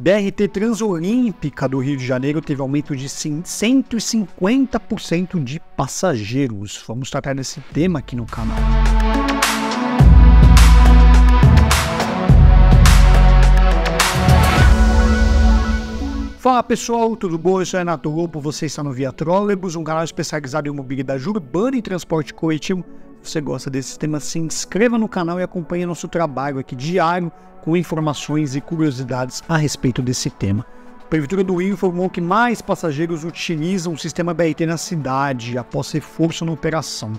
BRT Transolímpica do Rio de Janeiro teve aumento de 150% de passageiros. Vamos tratar desse tema aqui no canal. Fala pessoal, tudo bom? Eu sou Renato Lopo, você está no Via Trolebus, um canal especializado em mobilidade urbana e transporte coletivo você gosta desse tema, se inscreva no canal e acompanhe nosso trabalho aqui diário com informações e curiosidades a respeito desse tema. A Prefeitura do Rio informou que mais passageiros utilizam o sistema BRT na cidade após reforço na operação.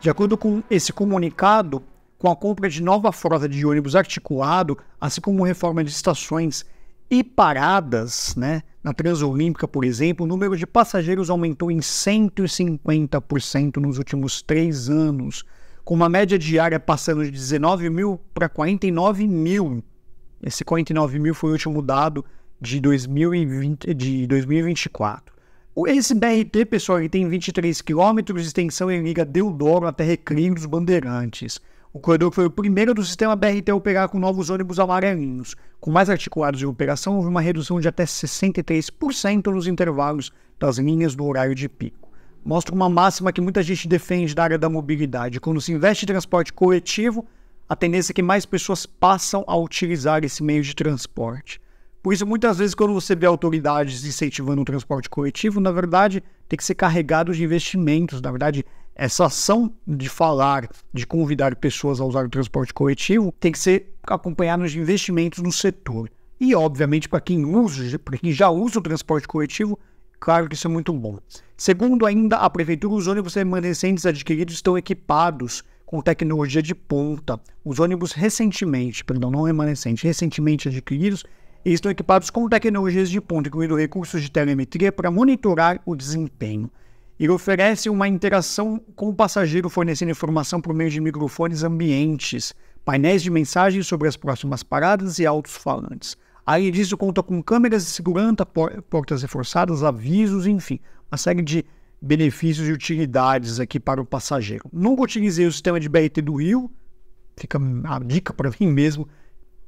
De acordo com esse comunicado, com a compra de nova frota de ônibus articulado, assim como reforma de estações e paradas, né, na Transolímpica, por exemplo, o número de passageiros aumentou em 150% nos últimos três anos, com uma média diária passando de 19 mil para 49 mil. Esse 49 mil foi o último dado de, 2020, de 2024. Esse BRT, pessoal, ele tem 23 quilômetros, de extensão e liga Deodoro até Recreio dos Bandeirantes. O corredor foi o primeiro do sistema BRT a operar com novos ônibus amarelinhos. Com mais articulados em operação, houve uma redução de até 63% nos intervalos das linhas do horário de pico. Mostra uma máxima que muita gente defende da área da mobilidade. Quando se investe em transporte coletivo, a tendência é que mais pessoas passam a utilizar esse meio de transporte. Por isso, muitas vezes, quando você vê autoridades incentivando o transporte coletivo, na verdade, tem que ser carregado de investimentos, na verdade, essa ação de falar, de convidar pessoas a usar o transporte coletivo, tem que ser acompanhada de investimentos no setor. E, obviamente, para quem usa, para quem já usa o transporte coletivo, claro que isso é muito bom. Segundo, ainda a prefeitura, os ônibus remanescentes adquiridos estão equipados com tecnologia de ponta. Os ônibus recentemente, perdão, não remanescentes, recentemente adquiridos, estão equipados com tecnologias de ponta, incluindo recursos de telemetria para monitorar o desempenho. Ele oferece uma interação com o passageiro, fornecendo informação por meio de microfones ambientes, painéis de mensagens sobre as próximas paradas e altos falantes. Além disso, conta com câmeras de segurança, portas reforçadas, avisos, enfim, uma série de benefícios e utilidades aqui para o passageiro. Nunca utilizei o sistema de BRT do Rio, fica a dica para mim mesmo.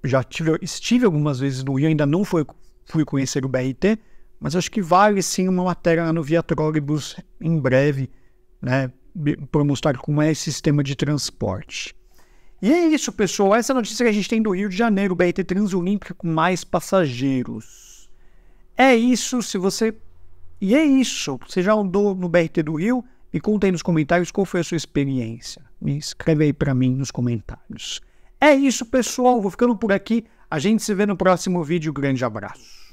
Já tive, estive algumas vezes no Rio, ainda não fui, fui conhecer o BRT, mas acho que vale sim uma matéria lá no Via Trolleybus em breve, né? Para mostrar como é esse sistema de transporte. E é isso, pessoal. Essa é notícia que a gente tem do Rio de Janeiro, BRT Transolímpica com mais passageiros. É isso, se você. E é isso. Você já andou no BRT do Rio? Me conta aí nos comentários qual foi a sua experiência. Me escreve aí para mim nos comentários. É isso, pessoal. Vou ficando por aqui. A gente se vê no próximo vídeo. Grande abraço.